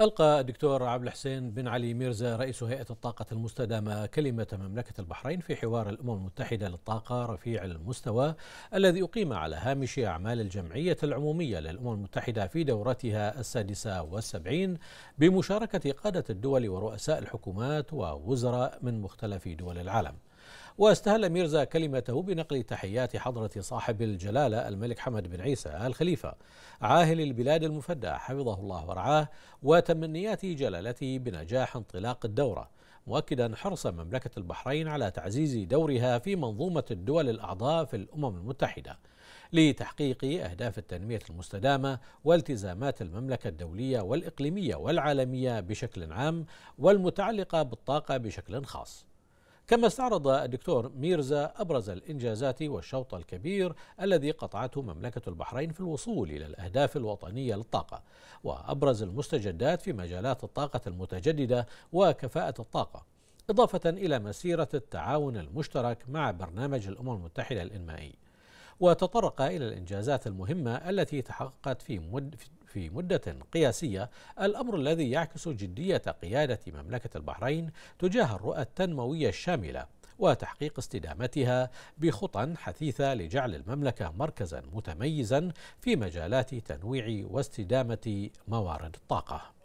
ألقى الدكتور عبد الحسين بن علي ميرزا رئيس هيئة الطاقة المستدامة كلمة مملكة البحرين في حوار الأمم المتحدة للطاقة رفيع المستوى الذي أقيم على هامش أعمال الجمعية العمومية للأمم المتحدة في دورتها السادسة والسبعين بمشاركة قادة الدول ورؤساء الحكومات ووزراء من مختلف دول العالم واستهل ميرزا كلمته بنقل تحيات حضرة صاحب الجلالة الملك حمد بن عيسى آل خليفة عاهل البلاد المفدى حفظه الله ورعاه وتمنيات جلالته بنجاح انطلاق الدورة مؤكدا حرص مملكة البحرين على تعزيز دورها في منظومة الدول الأعضاء في الأمم المتحدة لتحقيق أهداف التنمية المستدامة والتزامات المملكة الدولية والإقليمية والعالمية بشكل عام والمتعلقة بالطاقة بشكل خاص كما استعرض الدكتور ميرزا أبرز الإنجازات والشوط الكبير الذي قطعته مملكة البحرين في الوصول إلى الأهداف الوطنية للطاقة وأبرز المستجدات في مجالات الطاقة المتجددة وكفاءة الطاقة إضافة إلى مسيرة التعاون المشترك مع برنامج الأمم المتحدة الإنمائي وتطرق إلى الإنجازات المهمة التي تحققت في, مد... في مدة قياسية الأمر الذي يعكس جدية قيادة مملكة البحرين تجاه الرؤى التنموية الشاملة وتحقيق استدامتها بخطى حثيثة لجعل المملكة مركزا متميزا في مجالات تنويع واستدامة موارد الطاقة